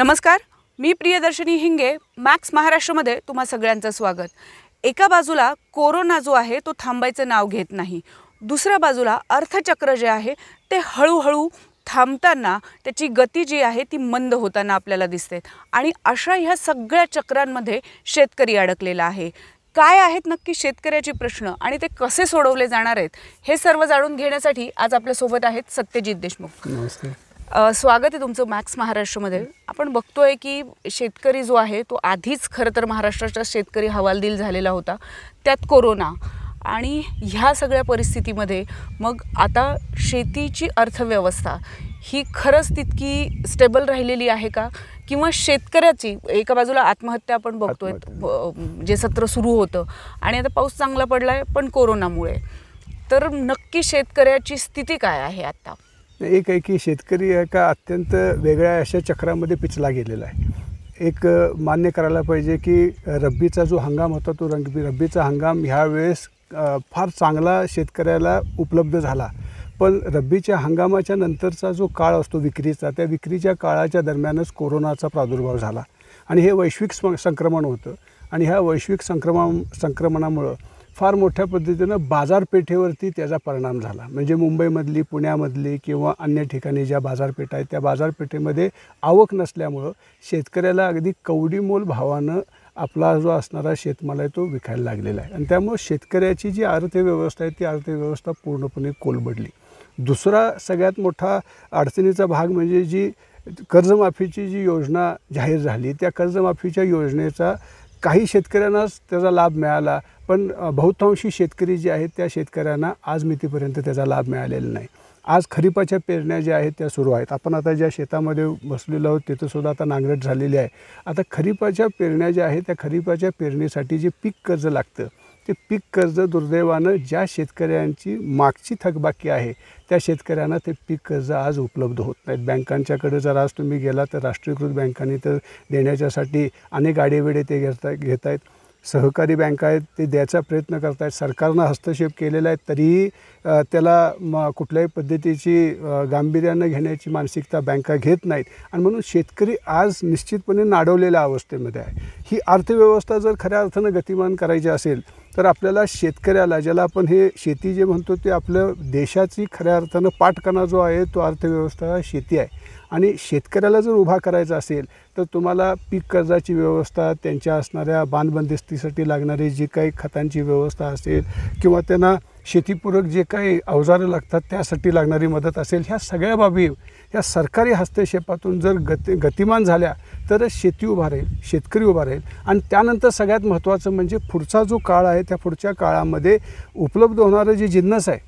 नमस्कार मी प्रियदर्शनी हिंगे मॅक्स महाराष्ट्रमध्ये तुम्हा सगळ्यांचं स्वागत एका बाजूला कोरोना जो आहे तो थांबायचं नाव घेत नाही दुसऱ्या बाजूला अर्थचक्र जे आहे ते हळूहळू थांबताना त्याची गती जी आहे ती मंद होताना आपल्याला दिसते आणि अशा ह्या सगळ्या चक्रांमध्ये शेतकरी अडकलेला आहे काय आहेत नक्की शेतकऱ्याचे प्रश्न आणि ते कसे सोडवले जाणार आहेत हे सर्व जाणून घेण्यासाठी आज आपल्यासोबत आहेत सत्यजित देशमुख नमस्कार स्वागत आहे तुमचं मॅक्स महाराष्ट्रामध्ये आपण बघतोय की शेतकरी जो आहे तो आधीच खरं तर महाराष्ट्राचा शेतकरी हवालदिल झालेला होता त्यात कोरोना आणि ह्या सगळ्या परिस्थितीमध्ये मग आता शेतीची अर्थव्यवस्था ही खरंच तितकी स्टेबल राहिलेली आहे का किंवा शेतकऱ्याची एका बाजूला आत्महत्या आपण बघतोय जे म्हणजे सत्र सुरू होतं आणि आता पाऊस चांगला पडला आहे पण कोरोनामुळे तर नक्की शेतकऱ्याची स्थिती काय आहे आत्ता एक आहे की शेतकरी एका अत्यंत वेगळ्या अशा चक्रामध्ये पिचला गेलेला आहे एक मान्य करायला पाहिजे की रब्बीचा जो हंगाम होता तो रंग रब्बीचा हंगाम ह्यावेळेस फार चांगला शेतकऱ्याला उपलब्ध झाला पण रब्बीच्या हंगामाच्या नंतरचा जो काळ असतो विक्रीचा त्या विक्रीच्या काळाच्या दरम्यानच कोरोनाचा प्रादुर्भाव झाला आणि हे वैश्विक संक्रमण होतं आणि ह्या वैश्विक संक्रमण संक्रमणामुळं फार मोठ्या पद्धतीनं बाजारपेठेवरती त्याचा परिणाम झाला म्हणजे मुंबईमधली पुण्यामधली किंवा अन्य ठिकाणी ज्या बाजारपेठ आहेत त्या बाजारपेठेमध्ये आवक नसल्यामुळं शेतकऱ्याला अगदी कवडीमोल भावानं आपला जो असणारा शेतमाल आहे तो विकायला लागलेला आहे आणि त्यामुळं शेतकऱ्याची जी अर्थव्यवस्था आहे ती अर्थव्यवस्था पूर्णपणे कोलबडली दुसरा सगळ्यात मोठा अडचणीचा भाग म्हणजे जी कर्जमाफीची जी योजना जाहीर झाली त्या कर्जमाफीच्या योजनेचा काही शेतकऱ्यांनाच त्याचा लाभ मिळाला पण बहुतांशी शेतकरी जे आहेत त्या शेतकऱ्यांना आज मितीपर्यंत त्याचा लाभ मिळालेला नाही आज खरीपाच्या पेरण्या ज्या आहेत त्या सुरू आहेत आपण आता ज्या शेतामध्ये बसलेलो आहोत तिथंसुद्धा आता नांगरट झालेली आहे आता खरीपाच्या पेरण्या ज्या आहेत त्या खरीपाच्या पेरणीसाठी जे पीक कर्ज लागतं ते पीक कर्ज दुर्दैवानं ज्या शेतकऱ्यांची मागची थकबाकी आहे त्या शेतकऱ्यांना ते पीक कर्ज आज उपलब्ध होत नाहीत बँकांच्याकडे जर आज तुम्ही गेला तर राष्ट्रीयकृत बँकांनी तर देण्याच्यासाठी अनेक आडेवेडे ते घेता घेत आहेत सहकारी बँका आहेत ते द्यायचा प्रयत्न करत आहेत सरकारनं हस्तक्षेप केलेला आहे तरीही त्याला म कुठल्याही पद्धतीची गांभीर्यानं घेण्याची मानसिकता बँका घेत नाहीत आणि म्हणून शेतकरी आज निश्चितपणे नाडवलेल्या अवस्थेमध्ये आहे ही अर्थव्यवस्था जर खऱ्या अर्थानं गतिमान करायची असेल तर आपल्याला शेतकऱ्याला ज्याला आपण हे शेती जे म्हणतो ते आपलं देशाची खऱ्या अर्थानं पाठकणा जो आहे तो अर्थव्यवस्था शेती आहे आणि शेतकऱ्याला जर उभा करायचा असेल तर तुम्हाला पीक कर्जाची व्यवस्था त्यांच्या असणाऱ्या बांधबंदिस्तीसाठी लागणारी जी काही खतांची व्यवस्था असेल किंवा त्यांना शेतीपूरक जे काही अवजारं लागतात त्यासाठी लागणारी मदत असेल ह्या सगळ्या बाबी या सरकारी हस्तक्षेपातून जर गती गतिमान झाल्या तरच शेती उभा राहील शेतकरी उभा राहील आणि त्यानंतर सगळ्यात महत्त्वाचं म्हणजे पुढचा जो काळ आहे त्या पुढच्या काळामध्ये उपलब्ध होणारं जे जिन्नस आहे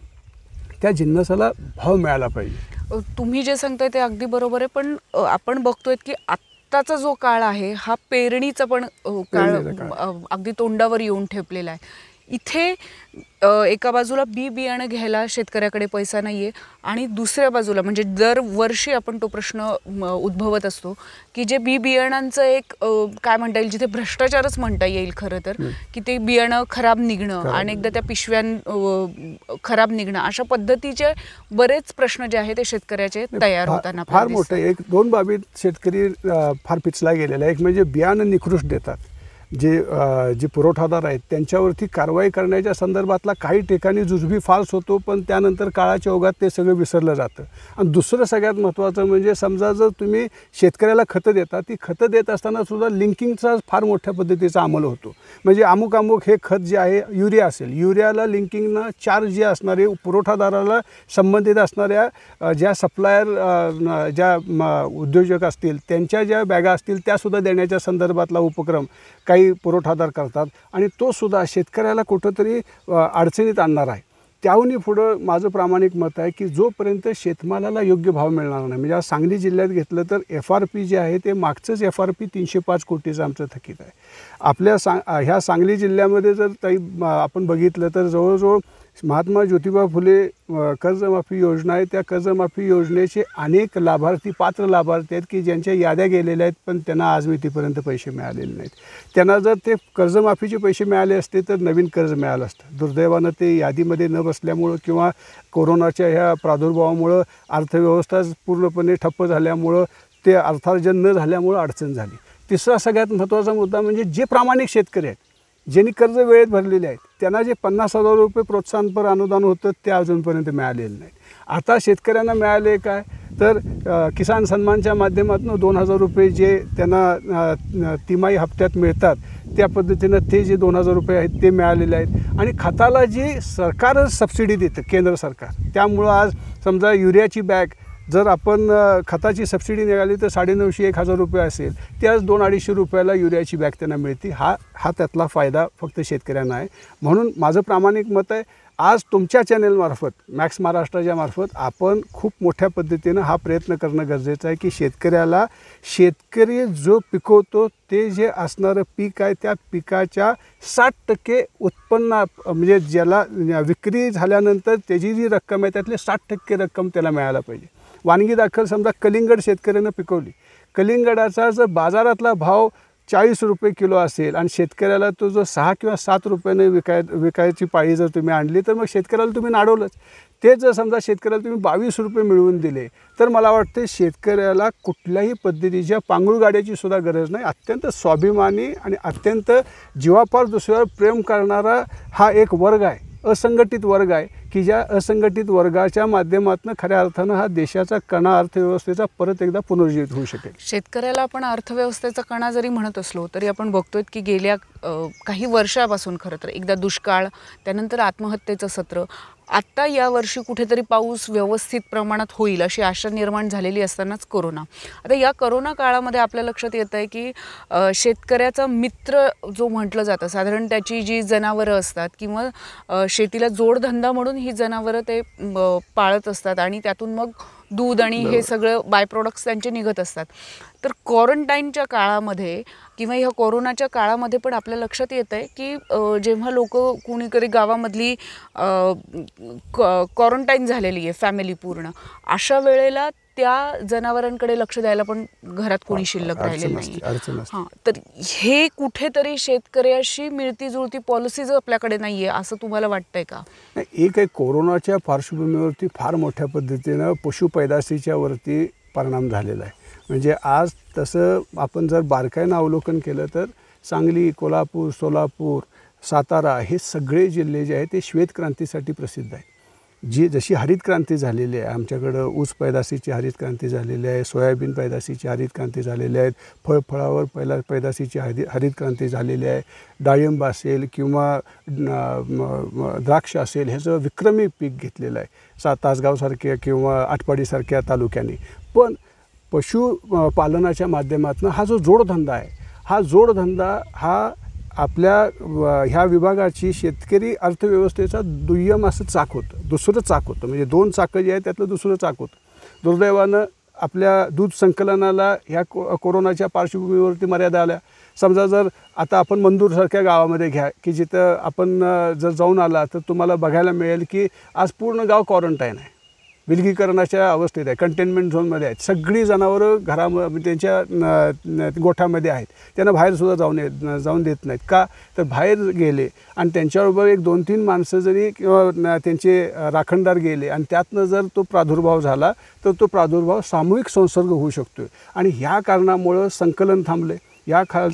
त्या जिन्नसाला भाव मिळाला पाहिजे तुम्ही जे सांगताय ते अगदी बरोबर आहे पण आपण बघतोय की आत्ताचा जो काळ आहे हा पेरणीचा पण काळ अगदी तोंडावर येऊन ठेपलेला आहे इथे एका बाजूला बी बियाणं घ्यायला शेतकऱ्याकडे पैसा नाही आहे आणि दुसऱ्या बाजूला म्हणजे दरवर्षी आपण तो प्रश्न उद्भवत असतो की जे बी बियाणांचं एक काय म्हणता येईल जिथे भ्रष्टाचारच म्हणता येईल खरं तर की ते बियाणं खराब निघणं आणि एकदा त्या पिशव्यां खराब निघणं अशा पद्धतीचे बरेच प्रश्न जे आहे ते शेतकऱ्याचे तयार होताना फार मोठं एक दोन बाबी शेतकरी फार पिचला गेलेला एक म्हणजे बियाणं निकृष्ट देतात जे जे पुरवठादार आहेत त्यांच्यावरती कारवाई करण्याच्या संदर्भातला काही ठिकाणी जुजबी फाल्स होतो पण त्यानंतर काळाच्या ओघात ते सगळं विसरलं जातं आणि दुसरं सगळ्यात महत्त्वाचं म्हणजे समजा जर तुम्ही शेतकऱ्याला खतं देता ती खतं देत असताना सुद्धा लिंकिंगचा फार मोठ्या पद्धतीचा अंमल होतो म्हणजे अमुक अमुक हे खत जे आहे युरिया असेल युरियाला लिंकिंगनं चार जे असणारे पुरवठादाराला संबंधित असणाऱ्या ज्या सप्लायर ज्या उद्योजक असतील त्यांच्या ज्या बॅगा असतील त्यासुद्धा देण्याच्या संदर्भातला उपक्रम काही काही पुरवठादार करतात आणि तोसुद्धा शेतकऱ्याला कुठंतरी अडचणीत आणणार आहे त्याहूनही पुढं माझं प्रामाणिक मत आहे की जोपर्यंत शेतमालाला योग्य भाव मिळणार नाही म्हणजे आज सांगली जिल्ह्यात घेतलं तर एफ आर पी जे आहे ते मागचंच एफ आर पी तीनशे पाच कोटीचं आमचं थकीत आहे आपल्या सांग ह्या सांगली जिल्ह्यामध्ये जर काही आपण बघितलं तर जवळजवळ महात्मा ज्योतिबा फुले कर्जमाफी योजना आहे त्या कर्जमाफी योजनेचे अनेक लाभार्थी पात्र लाभार्थी आहेत की ज्यांच्या याद्या गेलेल्या आहेत पण त्यांना आज मी मितीपर्यंत पैसे मिळालेले नाहीत त्यांना जर ते कर्जमाफीचे पैसे मिळाले असते तर नवीन कर्ज मिळालं असतं दुर्दैवानं ते यादीमध्ये न बसल्यामुळं किंवा कोरोनाच्या ह्या प्रादुर्भावामुळं अर्थव्यवस्था पूर्णपणे ठप्प झाल्यामुळं ते अर्थार्जन न झाल्यामुळं अडचण झाली तिसरा सगळ्यात महत्त्वाचा मुद्दा म्हणजे जे प्रामाणिक शेतकरी आहेत ज्यांनी कर्ज वेळेत भरलेले आहेत त्यांना जे पन्नास हजार रुपये प्रोत्साहनपर अनुदान होतं ते अजूनपर्यंत मिळालेलं नाही आता शेतकऱ्यांना मिळाले काय तर किसान सन्मानच्या माध्यमातून दोन हजार रुपये जे त्यांना तिमाही हप्त्यात मिळतात त्या पद्धतीनं ते जे दोन हजार रुपये आहेत ते मिळालेले आहेत आणि खताला जी सरकारच सबसिडी देतं केंद्र सरकार त्यामुळं आज समजा युरियाची बॅग जर आपण खताची सबसिडी निघाली तर साडेनऊशे एक हजार रुपये असेल त्याच दोन अडीचशे रुपयाला युरियाची बॅग त्यांना मिळते हा हा त्यातला फायदा फक्त शेतकऱ्यांना आहे म्हणून माझं प्रामाणिक मत आहे आज तुमच्या चॅनेलमार्फत मॅक्स महाराष्ट्राच्या मार्फत आपण खूप मोठ्या पद्धतीनं हा प्रयत्न करणं गरजेचं आहे की शेतकऱ्याला शेतकरी जो पिकवतो ते जे असणारं पीक आहे त्या पिकाच्या साठ टक्के उत्पन्न म्हणजे ज्याला विक्री झाल्यानंतर त्याची जी रक्कम आहे त्यातली साठ टक्के रक्कम त्याला मिळायला पाहिजे वानगी दाखल समजा कलिंगड शेतकऱ्यानं पिकवली कलिंगडाचा जर बाजारातला भाव चाळीस रुपये किलो असेल आणि शेतकऱ्याला तो जो सहा किंवा सात रुपयाने विकाय विकायची पाळी जर तुम्ही आणली तर मग शेतकऱ्याला तुम्ही नाडवलंच ते जर समजा शेतकऱ्याला तुम्ही बावीस रुपये मिळवून दिले तर मला वाटते शेतकऱ्याला कुठल्याही पद्धतीच्या पांघुळ गाड्याची सुद्धा गरज नाही अत्यंत स्वाभिमानी आणि अत्यंत जीवापार दुसऱ्यावर प्रेम करणारा हा एक वर्ग आहे असंघटित वर्ग आहे की ज्या असंघटित वर्गाच्या माध्यमातून खऱ्या अर्थानं हा देशाचा कणा अर्थव्यवस्थेचा परत एकदा पुनर्जीवित होऊ शकेल शेतकऱ्याला आपण अर्थव्यवस्थेचा कणा जरी म्हणत असलो तरी आपण बघतोय की गेल्या काही वर्षापासून खरं तर एकदा दुष्काळ त्यानंतर आत्महत्येचं सत्र आत्ता या यावर्षी कुठेतरी पाऊस व्यवस्थित प्रमाणात होईल अशी आशा निर्माण झालेली असतानाच कोरोना आता या करोना काळामध्ये आपल्या लक्षात येत आहे की शेतकऱ्याचा मित्र जो म्हटलं जातं साधारण त्याची जी जनावरं असतात किंवा शेतीला जोडधंदा म्हणून ही जनावरं ते पाळत असतात आणि त्यातून मग दूध आणि हे सगळं बाय प्रोडक्ट्स त्यांचे निघत असतात तर क्वारंटाईनच्या काळामध्ये किंवा ह्या कोरोनाच्या काळामध्ये पण आपल्या लक्षात येत आहे की जेव्हा लोक कुणीतरी गावामधली क्वारंटाईन झालेली आहे फॅमिली पूर्ण अशा वेळेला त्या जनावरांकडे लक्ष द्यायला पण घरात कोणी शिल्लक राहिलेलं नाही हां तर हे कुठेतरी शेतकऱ्याशी मिळती जुळती पॉलिसीज आपल्याकडे नाहीये असं तुम्हाला वाटतंय का एक आहे कोरोनाच्या पार्श्वभूमीवरती फार मोठ्या पद्धतीनं पशु पैदाशीच्या वरती परिणाम झालेला आहे म्हणजे आज तसं आपण जर बारकाईनं अवलोकन केलं तर सांगली कोल्हापूर सोलापूर सातारा हे सगळे जिल्हे जे आहेत ते श्वेतक्रांतीसाठी प्रसिद्ध आहेत जी जशी हरित क्रांती झालेली आहे आमच्याकडं ऊस पैदासीची हरित क्रांती झालेली आहे सोयाबीन पैदासीची हरित क्रांती झालेली आहेत फळफळावर पैला पैदासीची हरि हरित क्रांती झालेली आहे डाळिंब असेल किंवा द्राक्ष असेल ह्याचं विक्रमी पीक घेतलेलं आहे सा तासगावसारख्या किंवा आटपाडीसारख्या तालुक्याने पण पशुपालनाच्या माध्यमातून हा जो जोडधंदा आहे हा जोडधंदा हा आपल्या ह्या विभागाची शेतकरी अर्थव्यवस्थेचा दुय्यम असं चाक होतं दुसरं चाक होतं म्हणजे दोन चाकं जे आहेत त्यातलं दुसरं चाक होतं दुर्दैवानं आपल्या दूध संकलनाला ह्या को कोरोनाच्या पार्श्वभूमीवरती मर्यादा आल्या समजा जर आता आपण मंदूरसारख्या गावामध्ये घ्या की जिथं आपण जर जाऊन आला तर तुम्हाला बघायला मिळेल की आज पूर्ण गाव क्वारंटाईन आहे विलगीकरणाच्या अवस्थेत आहे कंटेनमेंट झोनमध्ये आहेत सगळी जनावरं घराम म्हणजे त्यांच्या गोठ्यामध्ये आहेत त्यांना बाहेरसुद्धा जाऊन येत जाऊन देत नाहीत का तर बाहेर गेले आणि त्यांच्याबरोबर एक दोन तीन माणसं जरी किंवा त्यांचे राखणदार गेले आणि त्यातनं जर तो प्रादुर्भाव झाला तर तो प्रादुर्भाव सामूहिक संसर्ग होऊ शकतो आणि ह्या कारणामुळं संकलन थांबले या ख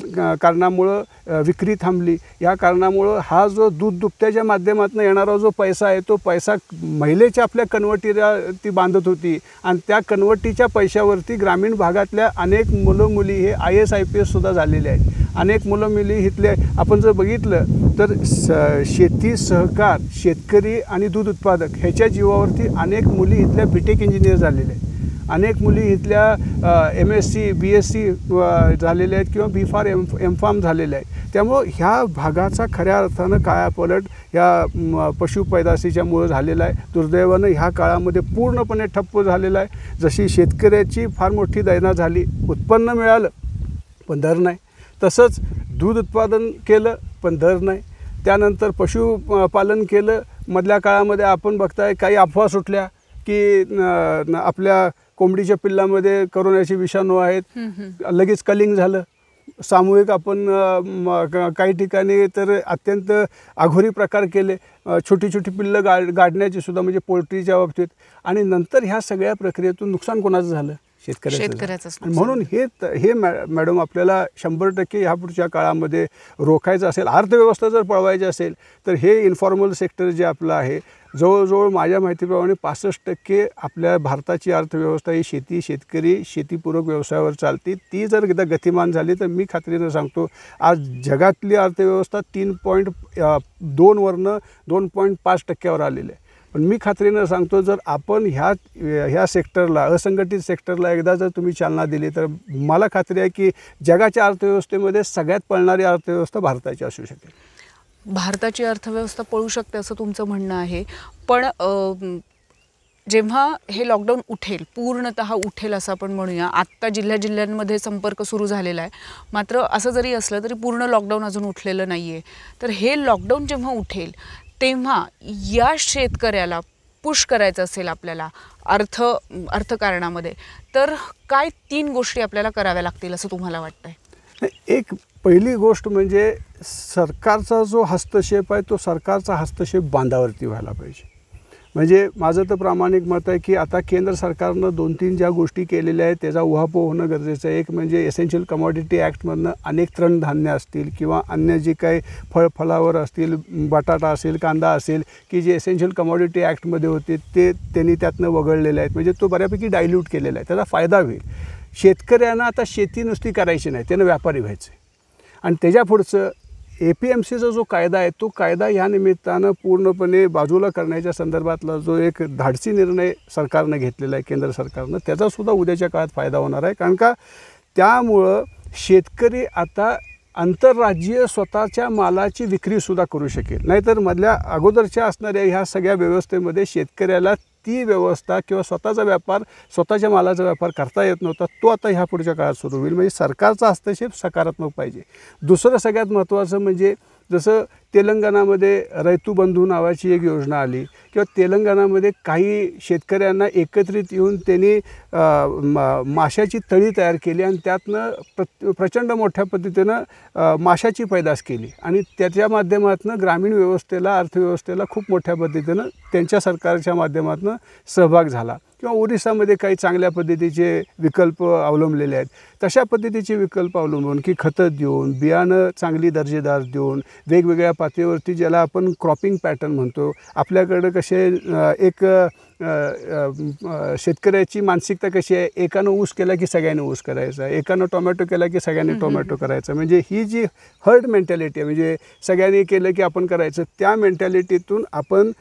कारणामुळं विक्री थांबली या कारणामुळं हा जो दूध दुपत्याच्या माध्यमातून येणारा जो पैसा आहे तो पैसा महिलेच्या आपल्या कनवटीला ती बांधत होती आणि त्या कनवटीच्या पैशावरती ग्रामीण भागातल्या अनेक मुलं मुली हे आय एस आय पी एससुद्धा झालेले आहेत अनेक मुलं मुली इथले आपण जर बघितलं तर स शेती सहकार शेतकरी आणि दूध उत्पादक ह्याच्या जीवावरती अनेक मुली इथल्या बीटेक इंजिनियर झालेल्या आहेत अनेक मुली इथल्या M S C B S C झालेल्या आहेत किंवा बी फार एम एम फार्म झालेले आहेत त्यामुळं ह्या भागाचा खऱ्या अर्थानं कायापलट ह्या पशु झालेला आहे दुर्दैवानं ह्या काळामध्ये पूर्णपणे ठप्प झालेला आहे जशी शेतकऱ्याची फार मोठी दैना झाली उत्पन्न मिळालं पण दर नाही तसंच दूध उत्पादन केलं पण दर नाही त्यानंतर पशुपालन केलं मधल्या काळामध्ये आपण बघताय काही अफवा सुटल्या की आपल्या कोंबडीच्या पिल्लामध्ये करोनाचे विषाणू आहेत लगेच कलिंग झालं सामूहिक आपण काही ठिकाणी तर अत्यंत आघोरी प्रकार केले छोटी छोटी पिल्लं गाड गाडण्याची सुद्धा म्हणजे पोल्ट्रीच्या बाबतीत आणि नंतर ह्या सगळ्या प्रक्रियेतून नुकसान कोणाचं झालं शेतकऱ्याचं म्हणून हे हे मॅ मॅडम आपल्याला शंभर टक्के ह्यापुढच्या काळामध्ये रोखायचं असेल अर्थव्यवस्था जर पळवायची असेल तर हे इन्फॉर्मल सेक्टर जे आपलं आहे जवळजवळ माझ्या माहितीप्रमाणे पासष्ट टक्के आपल्या भारताची अर्थव्यवस्था ही शेती शेतकरी शेतीपूरक व्यवसायावर चालते ती जर एकदा गतिमान झाली तर मी खात्रीनं सांगतो आज जगातली अर्थव्यवस्था तीन पॉईंट दोनवरनं दोन पॉईंट पाच टक्क्यावर आलेली आहे पण मी खात्रीनं सांगतो जर आपण ह्या ह्या सेक्टरला असंघटित सेक्टरला एकदा जर तुम्ही चालना दिली तर मला खात्री आहे की जगाच्या अर्थव्यवस्थेमध्ये सगळ्यात पळणारी अर्थव्यवस्था भारताची असू शकेल भारताची अर्थव्यवस्था पळू शकते असं तुमचं म्हणणं आहे पण जेव्हा हे लॉकडाऊन उठेल पूर्णत उठेल असं आपण म्हणूया आत्ता जिल्ह्या जिल्ह्यांमध्ये संपर्क सुरू झालेला आहे मात्र असं जरी असलं तरी पूर्ण लॉकडाऊन अजून उठलेलं नाही आहे तर हे लॉकडाऊन जेव्हा उठेल तेव्हा या शेतकऱ्याला पुश करायचं असेल आपल्याला अर्थ अर्थकारणामध्ये तर काय तीन गोष्टी आपल्याला कराव्या लागतील असं तुम्हाला वाटतं एक पहिली गोष्ट म्हणजे सरकारचा जो हस्तक्षेप आहे तो सरकारचा हस्तक्षेप बांधावरती व्हायला पाहिजे म्हणजे माझं तर प्रामाणिक मत आहे की आता केंद्र सरकारनं दोन तीन ज्या गोष्टी केलेल्या आहेत त्याचा उहापोह होणं गरजेचं आहे एक म्हणजे एसेन्शियल कमॉडिटी ॲक्टमधनं अनेक तृणधान्य असतील किंवा अन्य जे काही फळ फळावर असतील बटाटा असेल कांदा असेल की जे एसेन्शियल कमॉडिटी ॲक्टमध्ये होते ते त्यांनी त्यातनं वगळलेले आहेत म्हणजे तो बऱ्यापैकी डायल्यूट केलेला आहे त्याचा फायदा होईल शेतकऱ्यांना आता शेती नुसती करायची नाही त्यानं व्यापारी व्हायचं आणि त्याच्या पुढचं ए पी एम सीचा जो कायदा आहे तो कायदा ह्या निमित्तानं पूर्णपणे बाजूला करण्याच्या संदर्भातला जो एक धाडसी निर्णय सरकारनं घेतलेला आहे केंद्र सरकारनं त्याचासुद्धा उद्याच्या काळात फायदा होणार आहे कारण का त्यामुळं शेतकरी आता आंतरराज्यीय स्वतःच्या मालाची विक्रीसुद्धा करू शकेल नाहीतर मधल्या अगोदरच्या असणाऱ्या ह्या सगळ्या व्यवस्थेमध्ये शेतकऱ्याला ती व्यवस्था किंवा स्वतःचा व्यापार स्वतःच्या मालाचा व्यापार करता येत नव्हता तो आता ह्या पुढच्या काळात सुरू होईल म्हणजे सरकारचा हस्तक्षेप सकारात्मक पाहिजे दुसरं सगळ्यात महत्त्वाचं म्हणजे जसं तेलंगणामध्ये रैतू बंधू नावाची एक योजना आली किंवा तेलंगणामध्ये काही शेतकऱ्यांना एकत्रित येऊन त्यांनी मा माशाची तळी तयार केली आणि त्यातनं प्र प्रचंड मोठ्या पद्धतीनं माशाची पैदास केली आणि त्याच्या माध्यमातून ग्रामीण व्यवस्थेला अर्थव्यवस्थेला खूप मोठ्या पद्धतीनं त्यांच्या सरकारच्या माध्यमातून सहभाग झाला किंवा ओरिसामध्ये काही चांगल्या पद्धतीचे विकल्प अवलंबलेले आहेत तशा पद्धतीचे विकल्प अवलंबून की खतं देऊन बियाणं चांगली दर्जेदार देऊन वेगवेगळ्या पातळीवरती ज्याला आपण क्रॉपिंग पॅटर्न म्हणतो आपल्याकडं कसे एक शेतकऱ्याची मानसिकता कशी आहे एकानं ऊस केला की सगळ्यांनी ऊस करायचा एकानं टोमॅटो केला की सगळ्यांनी टोमॅटो करायचा म्हणजे ही जी हर्ड मेंटॅलिटी आहे म्हणजे सगळ्यांनी केलं की आपण करायचं त्या मेंटॅलिटीतून आपण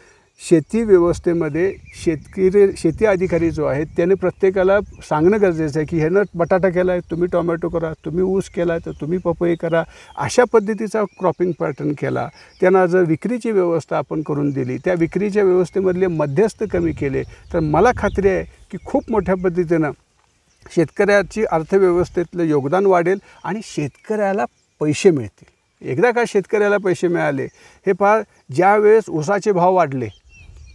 शेती व्यवस्थेमध्ये शेतकरी शेती अधिकारी जो आहे त्याने प्रत्येकाला सांगणं गरजेचं आहे की ह्यानं बटाटा केला आहे तुम्ही टोमॅटो करा तुम्ही ऊस केला तर तुम्ही पपई करा अशा पद्धतीचा क्रॉपिंग पॅटर्न केला त्यांना जर विक्रीची व्यवस्था आपण करून दिली त्या विक्रीच्या व्यवस्थेमधले मध्यस्थ कमी केले तर मला खात्री आहे की खूप मोठ्या पद्धतीनं शेतकऱ्याची अर्थव्यवस्थेतलं योगदान वाढेल आणि शेतकऱ्याला पैसे मिळतील एकदा का शेतकऱ्याला पैसे मिळाले हे पहा ज्यावेळेस ऊसाचे भाव वाढले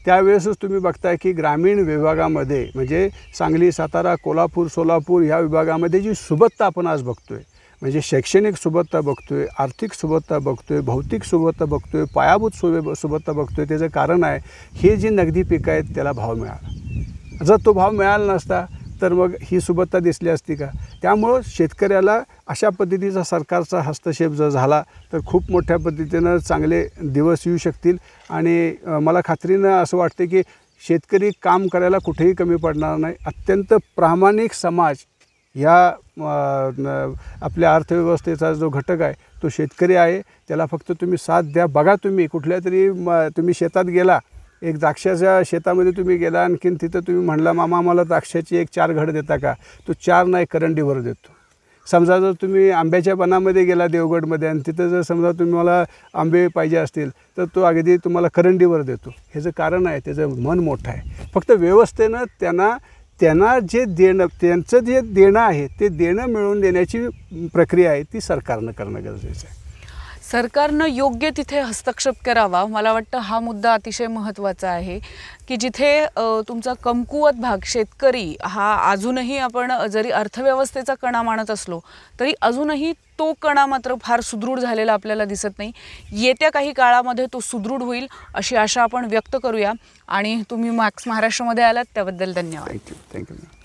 त्यावेळेसच तुम्ही बघताय की ग्रामीण विभागामध्ये म्हणजे सांगली सातारा कोल्हापूर सोलापूर ह्या विभागामध्ये जी सुबत्ता आपण आज बघतो आहे म्हणजे शैक्षणिक सुबत्ता बघतो आहे आर्थिक सुबत्ता बघतो आहे भौतिक सुबत्ता बघतो आहे पायाभूत सुबे सुबत्ता बघतो आहे त्याचं कारण आहे हे जी नगदी पिकं आहेत त्याला भाव मिळाला जर तो भाव मिळाला नसता तर मग ही सुबत्ता दिसली असती का त्यामुळं शेतकऱ्याला अशा पद्धतीचा सरकारचा हस्तक्षेप जर झाला तर खूप मोठ्या पद्धतीनं चांगले दिवस येऊ शकतील आणि मला खात्रीनं असं वाटते की शेतकरी काम करायला कुठेही कमी पडणार नाही अत्यंत प्रामाणिक समाज ह्या आपल्या अर्थव्यवस्थेचा जो घटक आहे तो शेतकरी आहे त्याला फक्त तुम्ही साथ द्या बघा तुम्ही कुठल्या तरी म तुम्ही शेतात गेला एक द्राक्षाच्या शेतामध्ये तुम्ही गेला आणखीन तिथं तुम्ही म्हणला मामा मला द्राक्षाची एक चार घड देता का तो चार नाही करंडीवर देतो समजा जर तुम्ही आंब्याच्या बनामध्ये गेला देवगडमध्ये आणि तिथं जर समजा तुम्ही मला आंबे पाहिजे असतील तर तो अगदी तुम्हाला करंडीवर देतो ह्याचं कारण आहे त्याचं मन मोठं आहे फक्त व्यवस्थेनं त्यांना त्यांना जे देणं त्यांचं जे देणं आहे ते देणं मिळवून देण्याची प्रक्रिया आहे ती सरकारनं करणं गरजेचं आहे सरकारनं योग्य तिथे हस्तक्षेप करावा मला वाटतं हा मुद्दा अतिशय महत्त्वाचा आहे की जिथे तुमचा कमकुवत भाग शेतकरी हा अजूनही आपण जरी अर्थव्यवस्थेचा कणा मानत असलो तरी अजूनही तो कणा मात्र फार सुदृढ झालेला आपल्याला दिसत नाही येत्या काही काळामध्ये तो सुदृढ होईल अशी आशा आपण व्यक्त करूया आणि तुम्ही मार्क्स महाराष्ट्रामध्ये आलात त्याबद्दल धन्यवाद थँक्यू थँक्यू